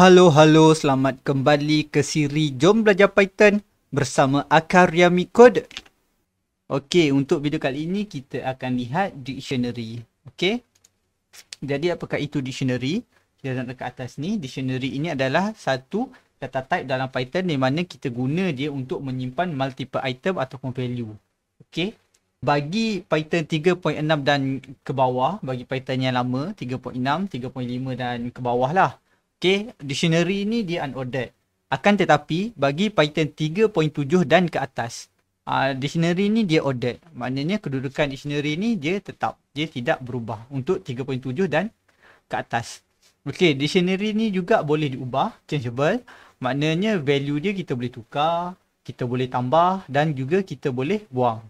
Halo halo selamat kembali ke siri Jom Belajar Python bersama Akaryami Code. Okey, untuk video kali ini kita akan lihat dictionary. Okey. Jadi apakah itu dictionary? Kita tengok dekat atas ni, dictionary ini adalah satu kata type dalam Python di mana kita guna dia untuk menyimpan multiple item ataupun value. Okey. Bagi Python 3.6 dan ke bawah, bagi Python yang lama 3.6, 3.5 dan ke bawah lah. Okay, dictionary ni dia unordered. Akan tetapi bagi Python 3.7 dan ke atas, uh, dictionary ni dia ordered. Maknanya kedudukan dictionary ni dia tetap. Dia tidak berubah untuk 3.7 dan ke atas. Okay, dictionary ni juga boleh diubah, changeable. Maknanya value dia kita boleh tukar, kita boleh tambah dan juga kita boleh buang.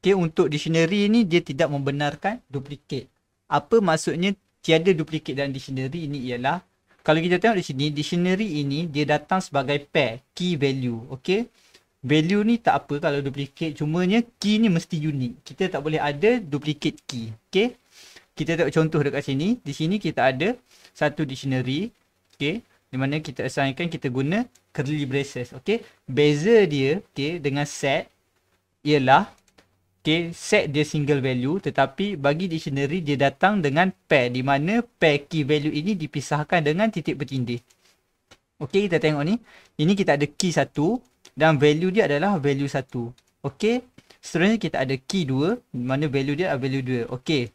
Okay, untuk dictionary ni dia tidak membenarkan duplicate. Apa maksudnya tiada duplicate dalam dictionary ini ialah kalau kita tengok di sini, dictionary ini dia datang sebagai pair, key value, okay? Value ni tak apa kalau duplicate, cumanya key ni mesti unik. Kita tak boleh ada duplicate key, okay? Kita tengok contoh dekat sini, di sini kita ada satu dictionary, okay? Di mana kita assignkan kita guna curly braces, okay? Beza dia, okay, dengan set ialah Okay, set dia single value tetapi bagi dictionary dia datang dengan pair di mana pair key value ini dipisahkan dengan titik bertindih. Okey, kita tengok ni. Ini kita ada key satu dan value dia adalah value satu. Okey, seterusnya kita ada key dua di mana value dia adalah value dua. Okey,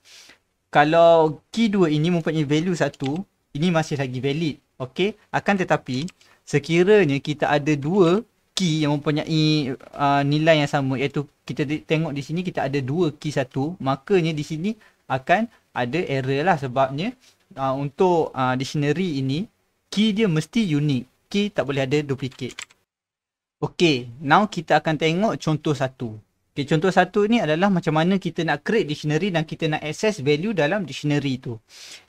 kalau key dua ini mempunyai value satu, ini masih lagi valid. Okey, akan tetapi sekiranya kita ada dua key yang mempunyai uh, nilai yang sama iaitu kita tengok di sini kita ada dua key satu makanya di sini akan ada error lah sebabnya uh, untuk uh, dictionary ini key dia mesti unik key tak boleh ada duplicate okey now kita akan tengok contoh satu okey contoh satu ni adalah macam mana kita nak create dictionary dan kita nak access value dalam dictionary tu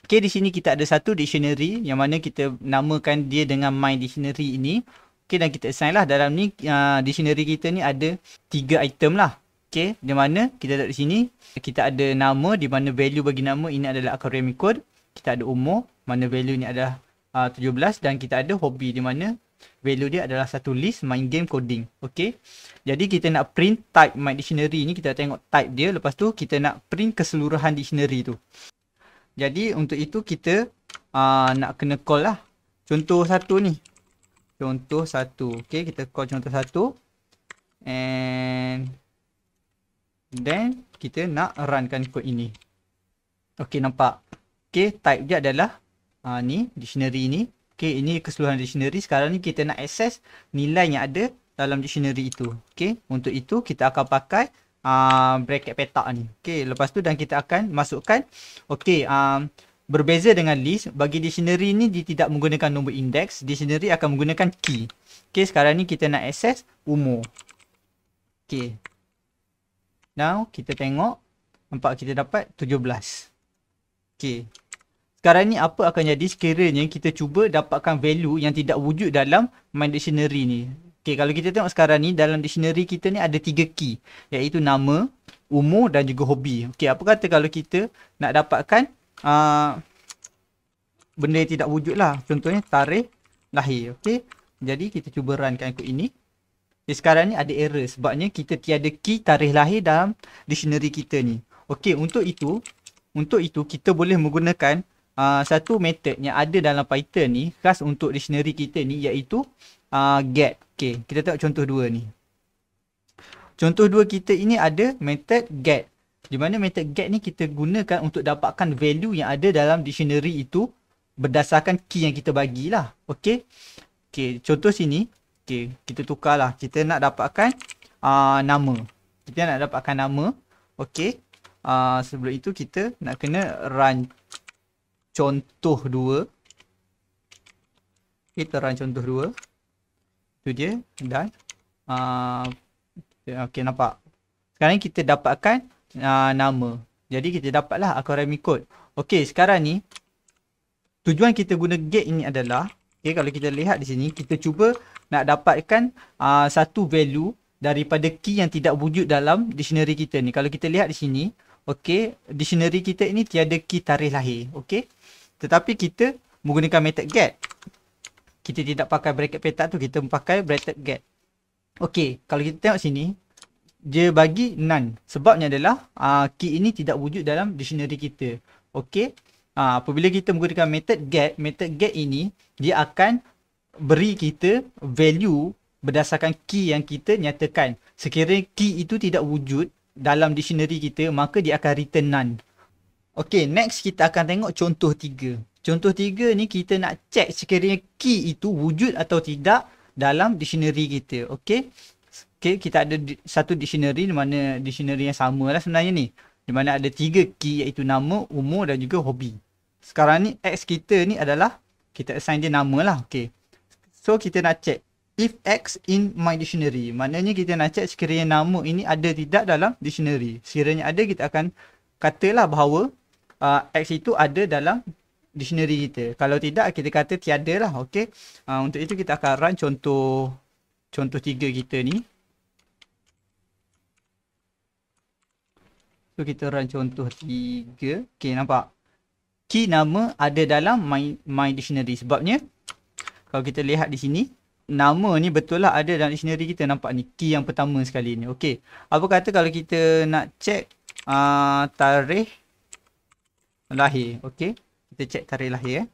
okey di sini kita ada satu dictionary yang mana kita namakan dia dengan my dictionary ini Okay dan kita assign lah dalam ni uh, dictionary kita ni ada tiga item lah. Okay di mana kita letak di sini. Kita ada nama di mana value bagi nama ini adalah academic kod. Kita ada umur mana value ni adalah uh, 17 dan kita ada hobi di mana value dia adalah satu list main game coding. Okay jadi kita nak print type my dictionary ni kita tengok type dia lepas tu kita nak print keseluruhan dictionary tu. Jadi untuk itu kita uh, nak kena call lah. Contoh satu ni contoh satu. Okay, kita call contoh satu. And then kita nak runkan kod ini. Okay, nampak. Okay, type dia adalah uh, ni, dictionary ni. Okay, ini keseluruhan dictionary. Sekarang ni kita nak access nilai yang ada dalam dictionary itu. Okay, untuk itu kita akan pakai uh, bracket petak ni. Okay, lepas tu dan kita akan masukkan. Okay, um, Berbeza dengan list, bagi dictionary ni dia tidak menggunakan nombor index. Dictionary akan menggunakan key. Okay, sekarang ni kita nak access umur. Okay. Now, kita tengok. Nampak kita dapat 17. Okay. Sekarang ni apa akan jadi sekiranya kita cuba dapatkan value yang tidak wujud dalam main dictionary ni. Okay, kalau kita tengok sekarang ni dalam dictionary kita ni ada tiga key. Iaitu nama, umur dan juga hobi. Okay, apa kata kalau kita nak dapatkan uh, benda yang tidak wujud lah. Contohnya tarikh lahir. Okay. Jadi kita cuba runkan kod ini. Okay, sekarang ni ada error sebabnya kita tiada key tarikh lahir dalam dictionary kita ni. Okey, untuk itu, untuk itu kita boleh menggunakan uh, satu method yang ada dalam Python ni khas untuk dictionary kita ni iaitu uh, get. Okey, kita tengok contoh dua ni. Contoh dua kita ini ada method get di mana method get ni kita gunakan untuk dapatkan value yang ada dalam dictionary itu berdasarkan key yang kita bagilah. Okey, okey Contoh sini. Okey Kita tukarlah. Kita nak dapatkan uh, nama. Kita nak dapatkan nama. Okay. Uh, ah, sebelum itu kita nak kena run contoh dua. Kita run contoh dua. Itu dia. Dan. Uh, ah, okay. Nampak. Sekarang kita dapatkan uh, nama. Jadi kita dapatlah akuarium code. Okey, sekarang ni tujuan kita guna gate ini adalah okey kalau kita lihat di sini kita cuba nak dapatkan uh, satu value daripada key yang tidak wujud dalam dictionary kita ni. Kalau kita lihat di sini, okey, dictionary kita ini tiada key tarikh lahir, okey. Tetapi kita menggunakan method get. Kita tidak pakai bracket petak tu, kita pakai bracket get. Okey, kalau kita tengok sini, dia bagi none sebabnya adalah uh, key ini tidak wujud dalam dictionary kita okey uh, apabila kita menggunakan method get method get ini dia akan beri kita value berdasarkan key yang kita nyatakan sekiranya key itu tidak wujud dalam dictionary kita maka dia akan return none okey next kita akan tengok contoh tiga. contoh tiga ni kita nak check sekiranya key itu wujud atau tidak dalam dictionary kita okey Okay, kita ada di, satu dictionary di mana dictionary yang sama lah sebenarnya ni. Di mana ada tiga key iaitu nama, umur dan juga hobi. Sekarang ni X kita ni adalah kita assign dia nama lah. Okay. So kita nak check if X in my dictionary. Maknanya kita nak check sekiranya nama ini ada tidak dalam dictionary. Sekiranya ada kita akan katalah bahawa uh, X itu ada dalam dictionary kita. Kalau tidak kita kata tiada lah. Okay. Uh, untuk itu kita akan run contoh contoh tiga kita ni So kita run contoh tiga Okay nampak Key nama ada dalam my, my dictionary Sebabnya Kalau kita lihat di sini Nama ni betul lah ada dalam dictionary kita Nampak ni key yang pertama sekali ni Okay Apa kata kalau kita nak check uh, Tarikh Lahir Okay Kita check tarikh lahir eh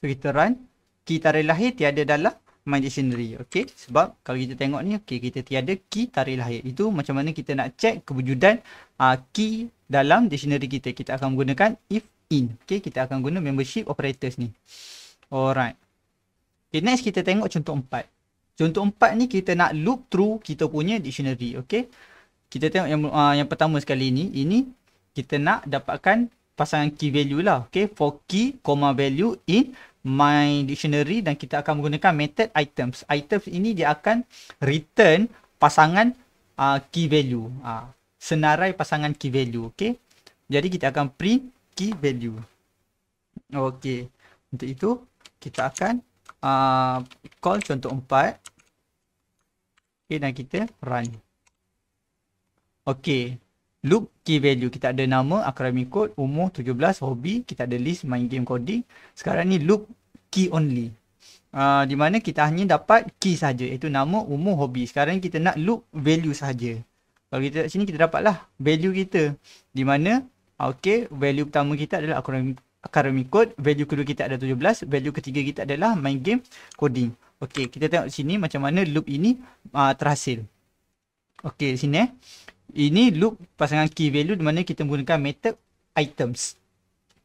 So kita run Key tarikh lahir tiada dalam my dictionary okey sebab kalau kita tengok ni okey kita tiada key tarikh lahir itu macam mana kita nak check kewujudan uh, key dalam dictionary kita kita akan gunakan if in okey kita akan guna membership operators ni alright okay, next kita tengok contoh empat. contoh empat ni kita nak loop through kita punya dictionary okey kita tengok yang uh, yang pertama sekali ni ini kita nak dapatkan pasangan key value lah. Okay, for key, comma value in my dictionary dan kita akan menggunakan method items. Items ini dia akan return pasangan uh, key value. Uh, senarai pasangan key value. Okay, jadi kita akan print key value. Okay, untuk itu kita akan uh, call contoh empat Okay, dan kita run. Okay. Look, key value. Kita ada nama, akrami code, umur 17, hobi. Kita ada list, main game coding. Sekarang ni look key only. Uh, di mana kita hanya dapat key saja, Iaitu nama, umur, hobi. Sekarang kita nak look value saja. Kalau kita sini kita dapatlah value kita. Di mana, okay, value pertama kita adalah akrami, akrami code. Value kedua kita ada 17. Value ketiga kita adalah main game coding. Okay, kita tengok sini macam mana loop ini uh, terhasil. Okay, sini eh. Ini loop pasangan key value di mana kita menggunakan method items.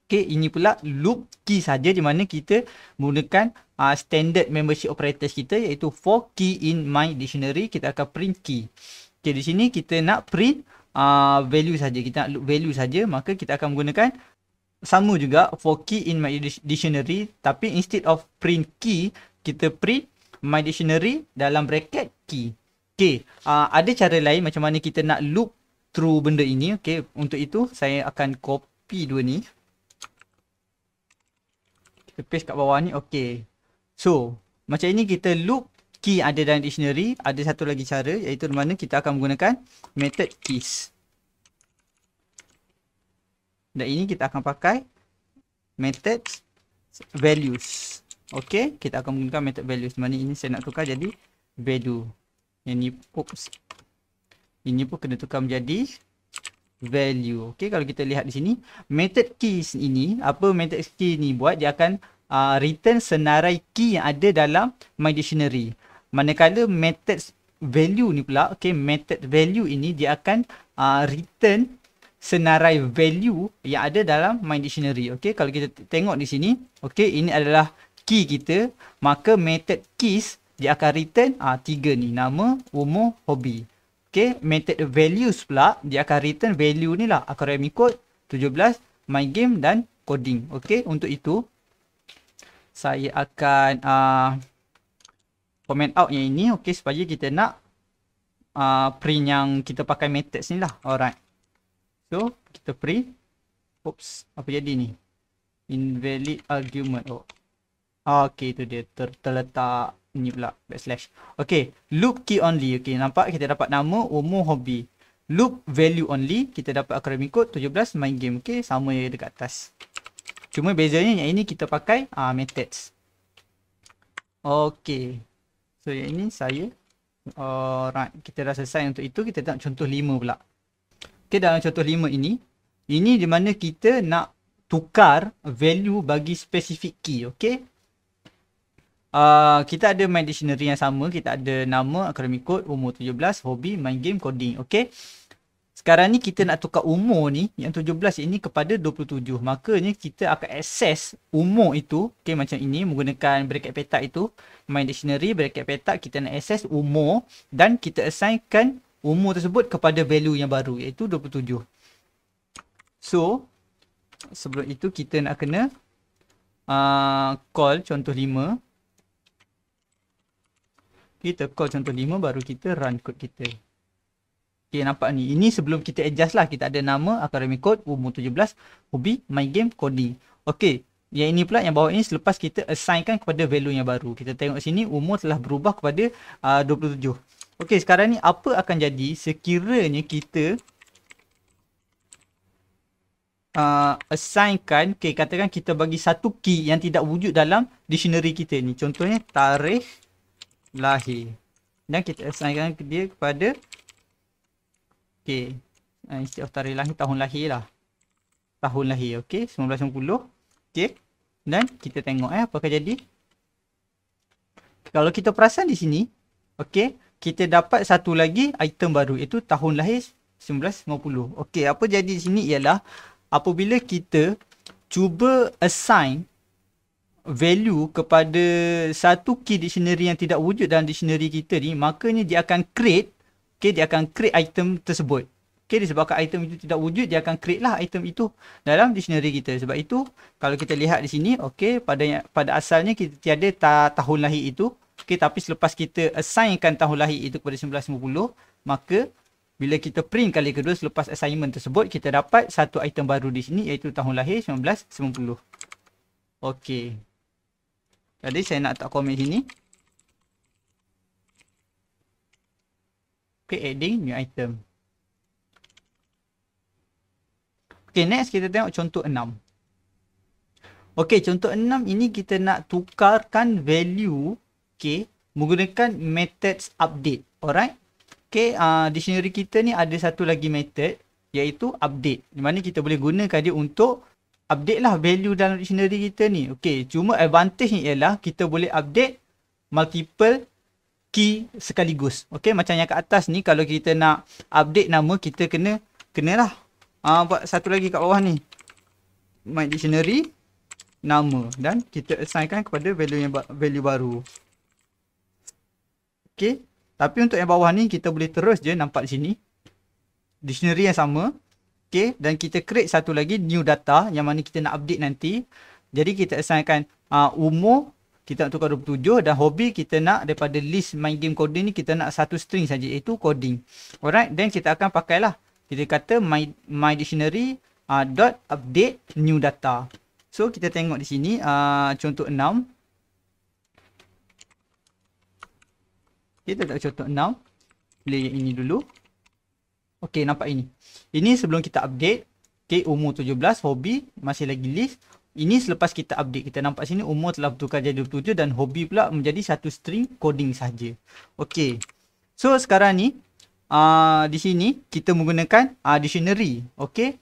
Okay, ini pula loop key saja di mana kita menggunakan uh, standard membership operators kita iaitu for key in my dictionary kita akan print key. Okay, di sini kita nak print uh, value saja. Kita nak loop value saja, maka kita akan menggunakan sama juga for key in my dictionary tapi instead of print key kita print my dictionary dalam bracket key. Okay, uh, ah, ada cara lain macam mana kita nak loop through benda ini. Okay, untuk itu saya akan copy dua ni. Kita paste kat bawah ni. Okay. So, macam ini kita loop key ada dalam dictionary. Ada satu lagi cara iaitu mana kita akan menggunakan method keys. Dan ini kita akan pakai method values. Okay, kita akan menggunakan method values. Mana ini saya nak tukar jadi value. Yang ni oops. Ini pun kena tukar menjadi value. Okey kalau kita lihat di sini method keys ini apa method key ni buat dia akan uh, return senarai key yang ada dalam my dictionary. Manakala method value ni pula okey method value ini dia akan uh, return senarai value yang ada dalam my dictionary. Okey kalau kita tengok di sini okey ini adalah key kita maka method keys dia akan return ah tiga ni nama, umur, hobi. Okay, method values pula dia akan return value ni lah akademik kod 17 my game dan coding. Okay, untuk itu saya akan ah comment out yang ini okay supaya kita nak ah print yang kita pakai method ni lah. Alright. So, kita print Oops, apa jadi ni? Invalid argument. Oh. Ah, okay, itu dia ter terletak ni pula backslash. Okay, loop key only. Okay, nampak kita dapat nama, umur, hobi. Loop value only. Kita dapat akademi code 17 main game. Okay, sama yang dekat atas. Cuma bezanya yang ini kita pakai uh, methods. Okay. So yang ini saya. Alright. Kita dah selesai untuk itu. Kita nak contoh 5 pula. Okay dalam contoh 5 ini. Ini di mana kita nak tukar value bagi specific key. Okay. Ah, kita ada main dictionary yang sama. Kita ada nama, akademik kod, umur 17, hobi, main game, coding. Okay. Sekarang ni kita nak tukar umur ni yang 17 ini kepada 27. Makanya kita akan access umur itu. Okay macam ini menggunakan bracket petak itu. Main dictionary bracket petak kita nak access umur. Dan kita assignkan umur tersebut kepada value yang baru iaitu 27. So sebelum itu kita nak kena uh, call contoh kita call contoh 5 baru kita run code kita Okay nampak ni ini sebelum kita adjust lah kita ada nama academic code umur 17 hobi my game coding Okay yang ini pula yang bawah ini selepas kita assignkan kepada value yang baru kita tengok sini umur telah berubah kepada uh, 27 Okay sekarang ni apa akan jadi sekiranya kita Uh, assignkan, okay, katakan kita bagi satu key yang tidak wujud dalam dictionary kita ni, contohnya tarikh lahir dan kita assign dia kepada okey uh, eh, instead of tarikh lahir tahun lahir lah tahun lahir okey 1950 okey dan kita tengok eh apakah jadi kalau kita perasan di sini okey kita dapat satu lagi item baru iaitu tahun lahir 1950 okey apa jadi di sini ialah apabila kita cuba assign value kepada satu key dictionary yang tidak wujud dalam dictionary kita ni makanya dia akan create okay dia akan create item tersebut okay disebabkan item itu tidak wujud dia akan create lah item itu dalam dictionary kita sebab itu kalau kita lihat di sini okay pada pada asalnya kita tiada ta, tahun lahir itu okay tapi selepas kita assignkan tahun lahir itu kepada 1950 maka bila kita print kali kedua selepas assignment tersebut kita dapat satu item baru di sini iaitu tahun lahir 1990 okay. Jadi saya nak letak komen sini. Okay, adding new item. Okay, next kita tengok contoh 6. Okay, contoh 6 ini kita nak tukarkan value, okay, menggunakan methods update, alright? Okay, uh, sini kita ni ada satu lagi method, iaitu update. Di mana kita boleh gunakan dia untuk update lah value dalam dictionary kita ni. Okey, cuma advantage ni ialah kita boleh update multiple key sekaligus. Okey, macam yang kat atas ni kalau kita nak update nama kita kena kena lah. Ah buat satu lagi kat bawah ni. My dictionary nama dan kita assignkan kepada value yang value baru. Okey. tapi untuk yang bawah ni kita boleh terus je nampak sini. Dictionary yang sama, okay, dan kita create satu lagi new data yang mana kita nak update nanti. Jadi kita assignkan uh, ah, umur kita nak tukar 27 dan hobi kita nak daripada list main game coding ni kita nak satu string saja iaitu coding. Alright, then kita akan pakailah. Kita kata my my dictionary uh, dot update new data. So kita tengok di sini uh, contoh 6. Kita tak contoh 6. Play ini dulu. Okey, nampak ini. Ini sebelum kita update. Okey, umur 17, hobi masih lagi list. Ini selepas kita update. Kita nampak sini umur telah bertukar jadi 27 dan hobi pula menjadi satu string coding saja. Okey. So, sekarang ni, uh, di sini kita menggunakan uh, dictionary. Okey.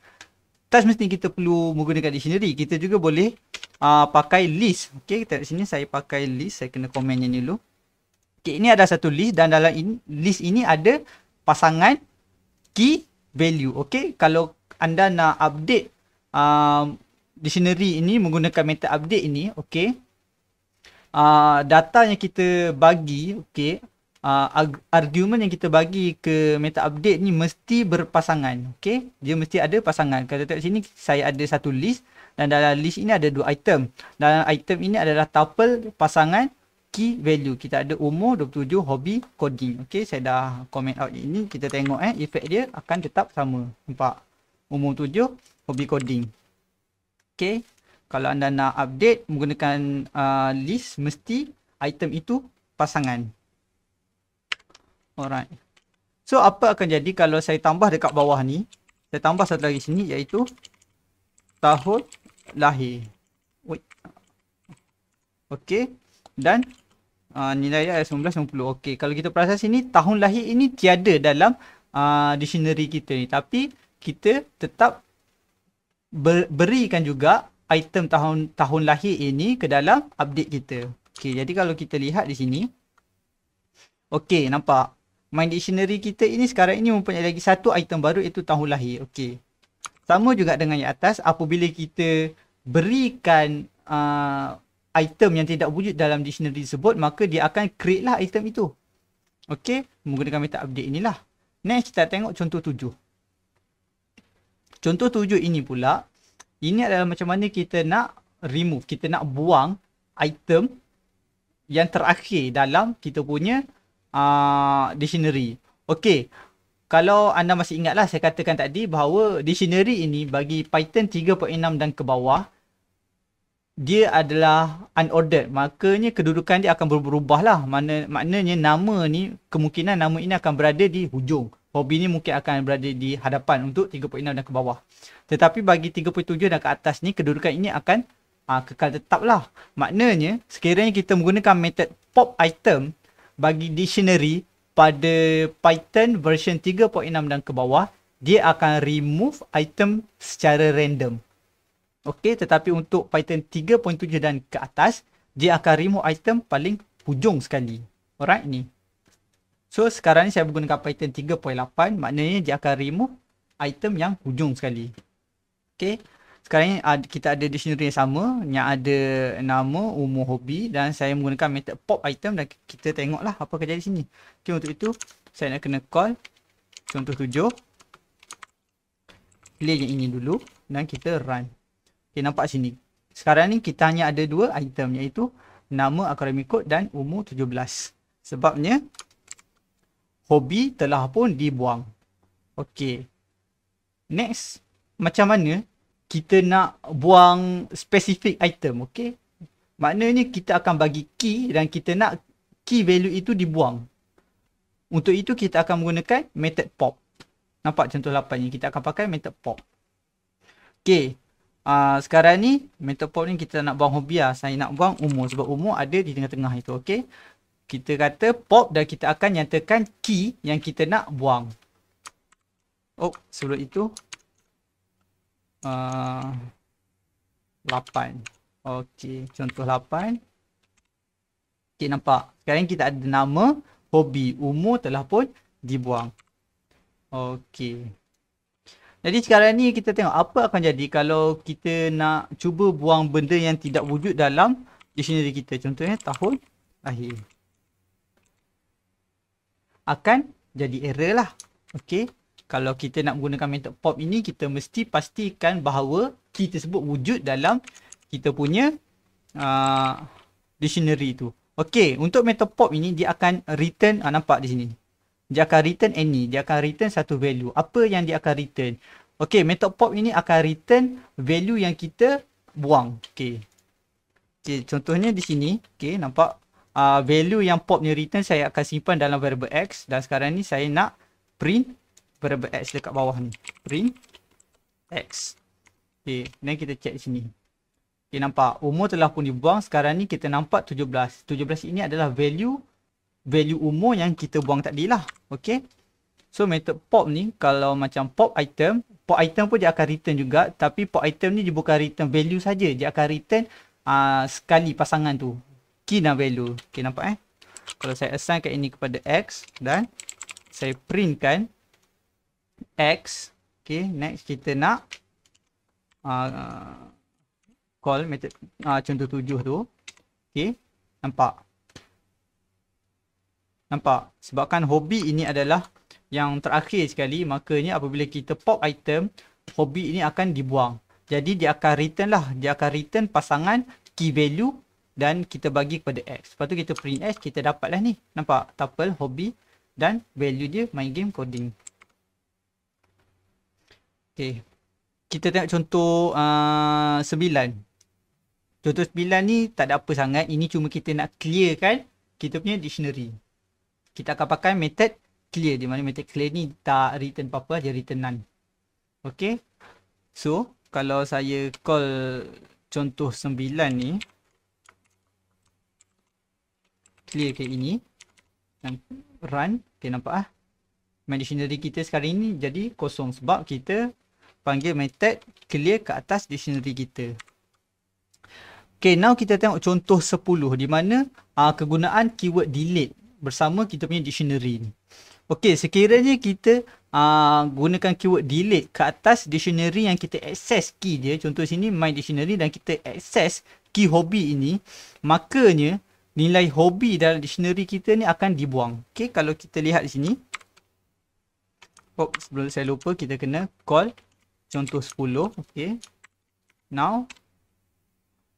Tak semestinya kita perlu menggunakan dictionary. Kita juga boleh uh, pakai list. Okey. kita di sini saya pakai list. Saya kena komen yang ni dulu. Okey. ini ada satu list dan dalam in, list ini ada pasangan key value. Okay, kalau anda nak update um, dictionary ini menggunakan method update ini, okay. Uh, data yang kita bagi, okay, uh, argument yang kita bagi ke meta update ni mesti berpasangan, okay? Dia mesti ada pasangan. Kalau tengok sini, saya ada satu list dan dalam list ini ada dua item. Dalam item ini adalah tuple pasangan key value kita ada umur 27 hobi coding okey saya dah comment out ini kita tengok eh efek dia akan tetap sama nampak umur 7 hobi coding okey kalau anda nak update menggunakan uh, list mesti item itu pasangan alright so apa akan jadi kalau saya tambah dekat bawah ni saya tambah satu lagi sini iaitu tahun lahir Okey dan uh, nilai dia 1950. Okey, kalau kita perasan sini tahun lahir ini tiada dalam uh, dictionary kita ni. Tapi kita tetap ber- berikan juga item tahun tahun lahir ini ke dalam update kita. Okey, jadi kalau kita lihat di sini Okey, nampak. My dictionary kita ini sekarang ini mempunyai lagi satu item baru iaitu tahun lahir. Okey. Sama juga dengan yang atas apabila kita berikan uh, item yang tidak wujud dalam dictionary tersebut maka dia akan create lah item itu. Okey, menggunakan meta update inilah. Next kita tengok contoh tujuh. Contoh tujuh ini pula, ini adalah macam mana kita nak remove, kita nak buang item yang terakhir dalam kita punya uh, dictionary. Okey, kalau anda masih ingatlah saya katakan tadi bahawa dictionary ini bagi Python 3.6 dan ke bawah dia adalah unordered makanya kedudukan dia akan berubah lah Mana, maknanya nama ni kemungkinan nama ini akan berada di hujung hobi ni mungkin akan berada di hadapan untuk 3.6 dan ke bawah tetapi bagi 3.7 dan ke atas ni kedudukan ini akan aa, ah, kekal tetap lah maknanya sekiranya kita menggunakan method pop item bagi dictionary pada python version 3.6 dan ke bawah dia akan remove item secara random Okey, tetapi untuk Python 3.7 dan ke atas, dia akan remove item paling hujung sekali. Alright ni. So sekarang ni saya menggunakan Python 3.8, maknanya dia akan remove item yang hujung sekali. Okey. Sekarang ni kita ada dictionary yang sama yang ada nama, umur, hobi dan saya menggunakan method pop item dan kita tengoklah apa kerja di sini. Okey untuk itu saya nak kena call contoh tujuh. Play yang ini dulu dan kita run. Okay, nampak sini. Sekarang ni kita hanya ada dua item iaitu nama akademik kod dan umur 17. Sebabnya hobi telah pun dibuang. Okay. Next, macam mana kita nak buang specific item, okay? Maknanya kita akan bagi key dan kita nak key value itu dibuang. Untuk itu kita akan menggunakan method pop. Nampak contoh 8 ni? Kita akan pakai method pop. Okay, uh, sekarang ni mental pop ni kita nak buang hobi lah. Saya nak buang umur sebab umur ada di tengah-tengah itu. Okey, Kita kata pop dan kita akan nyatakan key yang kita nak buang. Oh, sebelum itu. Ah, lapan. Uh, okay, contoh lapan. Okay, nampak? Sekarang kita ada nama, hobi, umur telah pun dibuang. Okey. Jadi sekarang ni kita tengok apa akan jadi kalau kita nak cuba buang benda yang tidak wujud dalam dictionary kita. Contohnya tahun akhir Akan jadi error lah. Okay. Kalau kita nak menggunakan method pop ini, kita mesti pastikan bahawa key tersebut wujud dalam kita punya uh, dictionary tu. Okey, untuk method pop ini dia akan return, uh, nampak di sini dia akan return any dia akan return satu value apa yang dia akan return okey method pop ini akan return value yang kita buang okey okey contohnya di sini okey nampak uh, value yang pop ni return saya akan simpan dalam variable x dan sekarang ni saya nak print variable x dekat bawah ni print x okey then kita check di sini okey nampak umur telah pun dibuang sekarang ni kita nampak 17 17 ini adalah value value umur yang kita buang tadi lah. Okay. So method pop ni kalau macam pop item, pop item pun dia akan return juga tapi pop item ni dia bukan return value saja, dia akan return uh, sekali pasangan tu. Key dan value. Okay nampak eh. Kalau saya assign assignkan ini kepada X dan saya printkan X. Okay next kita nak uh, call method uh, contoh tujuh tu. Okay nampak. Nampak? Sebabkan hobi ini adalah yang terakhir sekali. Makanya apabila kita pop item, hobi ini akan dibuang. Jadi dia akan return lah. Dia akan return pasangan key value dan kita bagi kepada X. Lepas tu kita print X, kita dapatlah ni. Nampak? Tuple, hobi dan value dia main game coding. Okay. Kita tengok contoh uh, sembilan. Uh, contoh sembilan ni tak ada apa sangat. Ini cuma kita nak clearkan kita punya dictionary kita akan pakai method clear di mana method clear ni tak return apa-apa dia return none okey so kalau saya call contoh 9 ni clear ke ini dan run okey nampak ah dictionary kita sekarang ni jadi kosong sebab kita panggil method clear ke atas dictionary kita Okay, now kita tengok contoh 10 di mana uh, kegunaan keyword delete bersama kita punya dictionary ni. Okey, sekiranya kita uh, gunakan keyword delete ke atas dictionary yang kita access key dia, contoh sini my dictionary dan kita access key hobi ini, makanya nilai hobi dalam dictionary kita ni akan dibuang. Okey, kalau kita lihat sini. Oh, sebelum saya lupa kita kena call contoh 10. Okey. Now,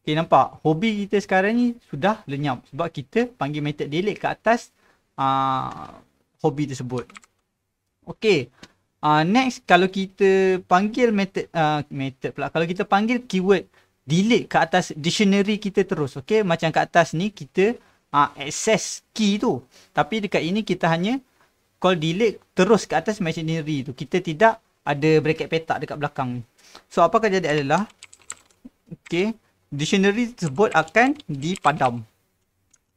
Okay nampak hobi kita sekarang ni sudah lenyap sebab kita panggil method delete ke atas uh, hobi tersebut. Okay uh, ah, next kalau kita panggil method uh, method pula kalau kita panggil keyword delete ke atas dictionary kita terus okay macam ke atas ni kita uh, access key tu tapi dekat ini kita hanya call delete terus ke atas dictionary tu kita tidak ada bracket petak dekat belakang ni. So apa kerja dia adalah okay dictionary tersebut akan dipadam.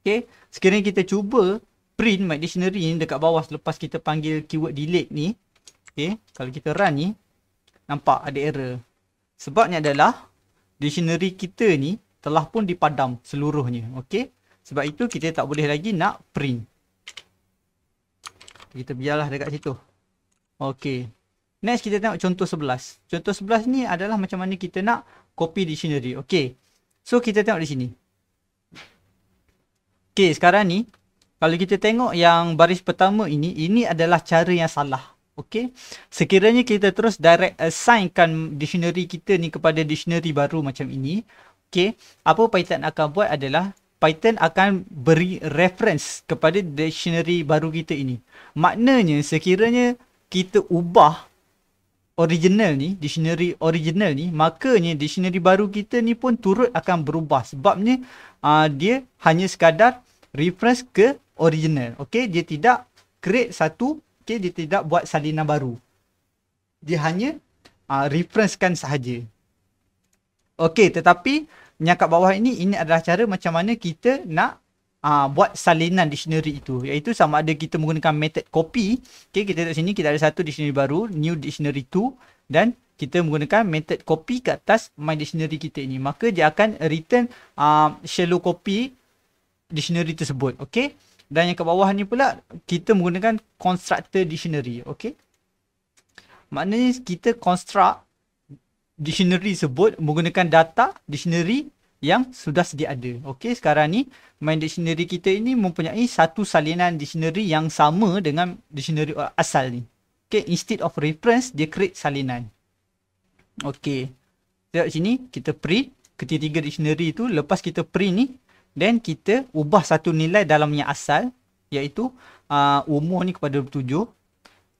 Okay. Sekiranya kita cuba print my dictionary ni dekat bawah selepas kita panggil keyword delete ni. Okay. Kalau kita run ni. Nampak ada error. Sebabnya adalah dictionary kita ni telah pun dipadam seluruhnya. Okay. Sebab itu kita tak boleh lagi nak print. Kita biarlah dekat situ. Okay. Next kita tengok contoh sebelas. Contoh sebelas ni adalah macam mana kita nak copy dictionary. Okay. So kita tengok di sini. Okay sekarang ni. Kalau kita tengok yang baris pertama ini. Ini adalah cara yang salah. Okay. Sekiranya kita terus direct assignkan dictionary kita ni kepada dictionary baru macam ini. Okay. Apa Python akan buat adalah. Python akan beri reference kepada dictionary baru kita ini. Maknanya sekiranya kita ubah original ni, dictionary original ni, makanya dictionary baru kita ni pun turut akan berubah sebabnya uh, dia hanya sekadar reference ke original. Okay, dia tidak create satu, okay, dia tidak buat salinan baru. Dia hanya uh, referencekan sahaja. Okay, tetapi yang kat bawah ini, ini adalah cara macam mana kita nak uh, buat salinan dictionary itu iaitu sama ada kita menggunakan method copy okey kita kat sini kita ada satu dictionary baru new dictionary 2 dan kita menggunakan method copy ke atas my dictionary kita ini maka dia akan return uh, shallow copy dictionary tersebut okey dan yang ke bawah ni pula kita menggunakan constructor dictionary okey maknanya kita construct dictionary sebut menggunakan data dictionary yang sudah sedia ada. Okey, sekarang ni main dictionary kita ini mempunyai satu salinan dictionary yang sama dengan dictionary asal ni. Okey, instead of reference, dia create salinan. Okey. Tengok sini, kita print ketiga-tiga dictionary tu. Lepas kita print ni, then kita ubah satu nilai dalamnya asal iaitu uh, umur ni kepada 27.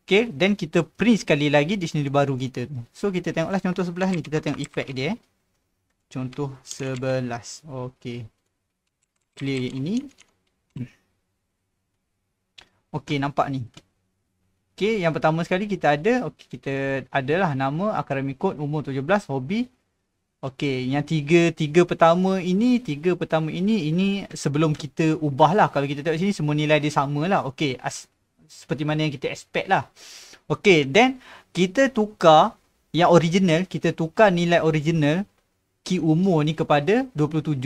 Okey, then kita print sekali lagi dictionary baru kita. So, kita tengoklah contoh sebelah ni. Kita tengok effect dia eh contoh 11 okey clear yang ini okey nampak ni okey yang pertama sekali kita ada okey kita adalah nama akademik code umur 17 hobi okey yang tiga tiga pertama ini tiga pertama ini ini sebelum kita ubahlah kalau kita tengok sini semua nilai dia samalah okey as seperti mana yang kita expect lah okey then kita tukar yang original kita tukar nilai original key umur ni kepada 27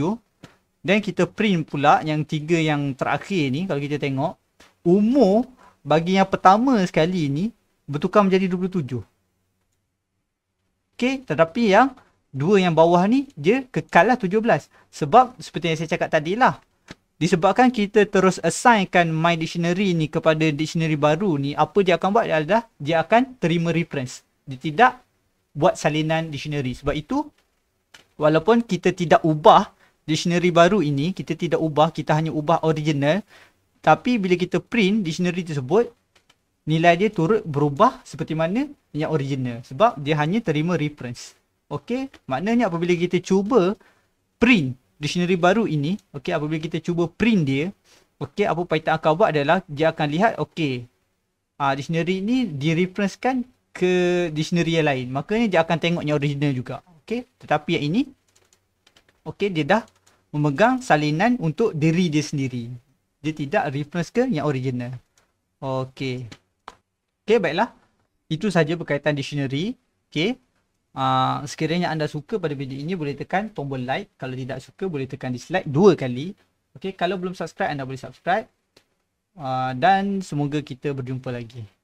Then kita print pula yang tiga yang terakhir ni kalau kita tengok Umur bagi yang pertama sekali ni bertukar menjadi 27 Okay tetapi yang dua yang bawah ni dia kekal lah 17 Sebab seperti yang saya cakap tadi lah Disebabkan kita terus assignkan my dictionary ni kepada dictionary baru ni Apa dia akan buat adalah dia akan terima reference Dia tidak buat salinan dictionary sebab itu walaupun kita tidak ubah dictionary baru ini, kita tidak ubah, kita hanya ubah original. Tapi bila kita print dictionary tersebut, nilai dia turut berubah seperti mana yang original. Sebab dia hanya terima reference. Okey, maknanya apabila kita cuba print dictionary baru ini, okey, apabila kita cuba print dia, okey, apa Python akan buat adalah dia akan lihat, okey, uh, dictionary ini direferencekan ke dictionary yang lain. Makanya dia akan tengok yang original juga. Okey, tetapi yang ini okey dia dah memegang salinan untuk diri dia sendiri. Dia tidak reference ke yang original. Okey. Okey, baiklah. Itu saja berkaitan dictionary. Okey. Uh, sekiranya anda suka pada video ini boleh tekan tombol like Kalau tidak suka boleh tekan dislike dua kali Okay, kalau belum subscribe anda boleh subscribe uh, Dan semoga kita berjumpa lagi